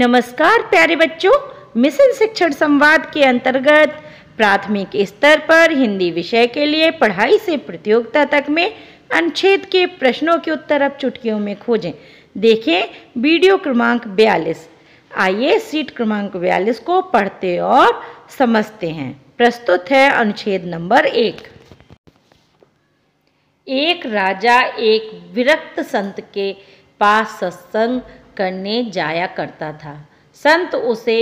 नमस्कार प्यारे बच्चों मिशन शिक्षण संवाद के अंतर्गत प्राथमिक स्तर पर हिंदी विषय के लिए पढ़ाई से प्रतियोगिता तक में अनुच्छेद के प्रश्नों के उत्तर अब चुटकियों में खोजें देखें वीडियो क्रमांक बयालीस आइए सीट क्रमांक बयालीस को पढ़ते और समझते हैं प्रस्तुत है अनुच्छेद नंबर एक एक राजा एक विरक्त संत के पास सत्संग करने जाया करता था संत उसे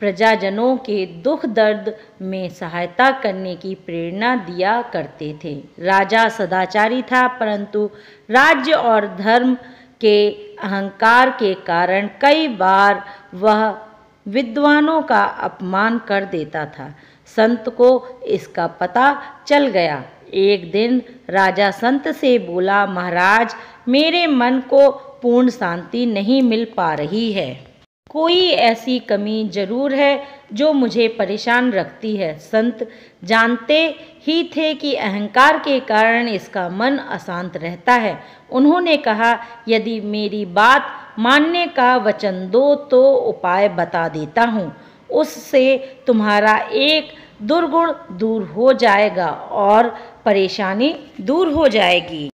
प्रजाजनों के दुख दर्द में सहायता करने की प्रेरणा दिया करते थे राजा सदाचारी था परंतु राज्य और धर्म के अहंकार के कारण कई बार वह विद्वानों का अपमान कर देता था संत को इसका पता चल गया एक दिन राजा संत से बोला महाराज मेरे मन को पूर्ण शांति नहीं मिल पा रही है कोई ऐसी कमी जरूर है जो मुझे परेशान रखती है संत जानते ही थे कि अहंकार के कारण इसका मन अशांत रहता है उन्होंने कहा यदि मेरी बात मानने का वचन दो तो उपाय बता देता हूँ उससे तुम्हारा एक दुर्गुण दूर हो जाएगा और परेशानी दूर हो जाएगी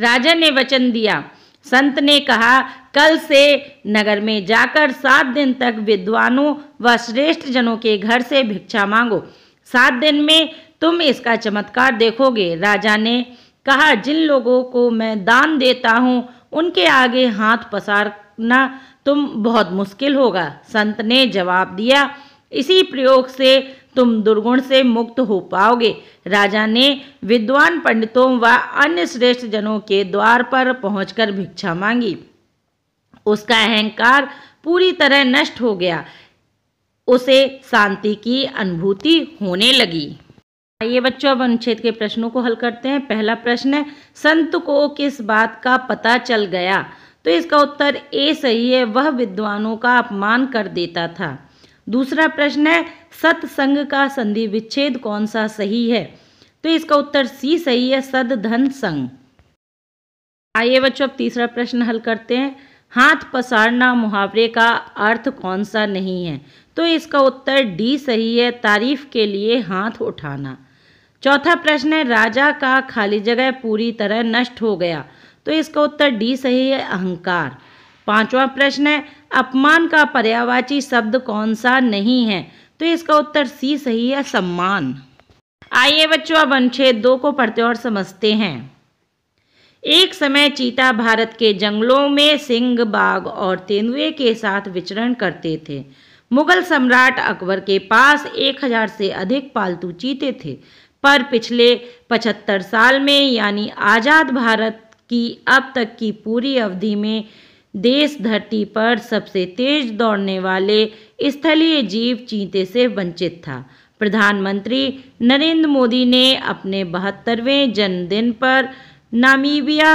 राजा ने वचन दिया संत ने कहा कल से नगर में जाकर सात दिन तक विद्वानों व श्रेष्ठ जनों के घर से भिक्षा मांगो सात दिन में तुम इसका चमत्कार देखोगे राजा ने कहा जिन लोगों को मैं दान देता हूँ उनके आगे हाथ पसारना तुम बहुत मुश्किल होगा संत ने जवाब दिया इसी प्रयोग से तुम दुर्गुण से मुक्त हो पाओगे राजा ने विद्वान पंडितों व अन्य श्रेष्ठ जनों के द्वार पर पहुंचकर भिक्षा मांगी उसका अहंकार पूरी तरह नष्ट हो गया उसे शांति की अनुभूति होने लगी आइए बच्चों अब अनुच्छेद के प्रश्नों को हल करते हैं पहला प्रश्न है संत को किस बात का पता चल गया तो इसका उत्तर ए सही है वह विद्वानों का अपमान कर देता था दूसरा प्रश्न है सत्संग का संधि विच्छेद कौन सा सही है तो इसका उत्तर सी सही है सद धन संग आइए बच्चों अब तीसरा प्रश्न हल करते हैं हाथ पसारना मुहावरे का अर्थ कौन सा नहीं है तो इसका उत्तर डी सही है तारीफ के लिए हाथ उठाना चौथा प्रश्न है राजा का खाली जगह पूरी तरह नष्ट हो गया तो इसका उत्तर डी सही है अहंकार पांचवा प्रश्न है अपमान का पर्यावाची शब्द कौन सा नहीं है तो इसका उत्तर सी सही है सम्मान आइए बच्चों अब अनुच्छेद दो को पढ़ते और समझते हैं एक समय चीता भारत के जंगलों में सिंह बाघ और तेंदुए के साथ विचरण करते थे मुगल सम्राट अकबर के पास 1000 से अधिक पालतू चीते थे पर पिछले 75 साल में यानी आज़ाद भारत की अब तक की पूरी अवधि में देश धरती पर सबसे तेज दौड़ने वाले स्थलीय जीव चीते से वंचित था प्रधानमंत्री नरेंद्र मोदी ने अपने बहत्तरवें जन्मदिन पर नामीबिया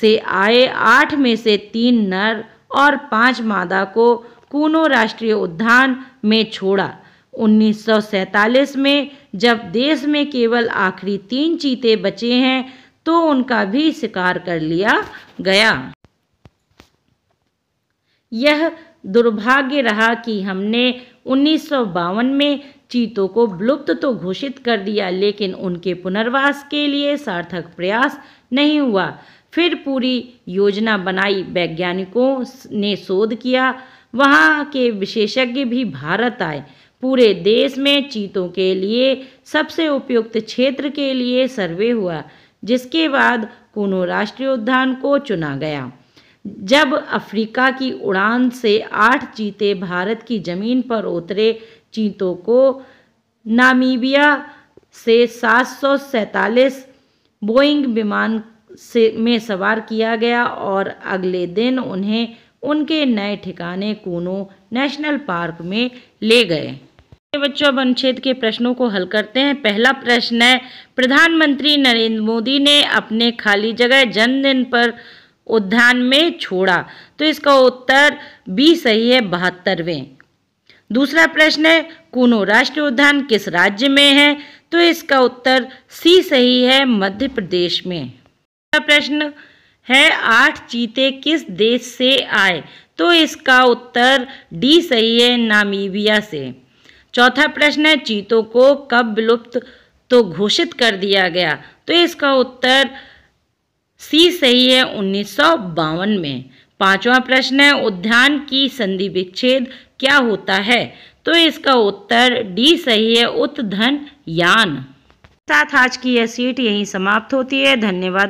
से आए आठ में से तीन नर और पांच मादा को कूनो राष्ट्रीय उद्यान में छोड़ा 1947 में जब देश में केवल आखिरी तीन चीते बचे हैं तो उनका भी शिकार कर लिया गया यह दुर्भाग्य रहा कि हमने उन्नीस में चीतों को विलुप्त तो घोषित कर दिया लेकिन उनके पुनर्वास के लिए सार्थक प्रयास नहीं हुआ फिर पूरी योजना बनाई वैज्ञानिकों ने शोध किया वहाँ के विशेषज्ञ भी भारत आए पूरे देश में चीतों के लिए सबसे उपयुक्त क्षेत्र के लिए सर्वे हुआ जिसके बाद कोनो राष्ट्रीय उद्यान को चुना गया जब अफ्रीका की उड़ान से आठ चीते भारत की ज़मीन पर उतरे चीतों को नामीबिया से सात बोइंग विमान से में सवार किया गया और अगले दिन उन्हें उनके नए ठिकाने कूनो नेशनल पार्क में ले गए बच्चों अब अनुच्छेद के प्रश्नों को हल करते हैं पहला प्रश्न है प्रधानमंत्री नरेंद्र मोदी ने अपने खाली जगह जन्मदिन पर उद्यान में छोड़ा तो इसका उत्तर बी सही है बहत्तरवें दूसरा प्रश्न है कूनो राष्ट्रीय उद्यान किस राज्य में है तो इसका उत्तर सी सही है मध्य प्रदेश में प्रश्न है आठ चीते किस देश से आए तो इसका उत्तर डी सही है नामीबिया से चौथा प्रश्न है चीतों को कब विलुप्त तो घोषित कर दिया गया तो इसका उत्तर सी सही है उन्नीस में पांचवा प्रश्न है उद्यान की संधि विच्छेद क्या होता है तो इसका उत्तर डी सही है उत्तन यान साथ आज की यह सीट यहीं समाप्त होती है धन्यवाद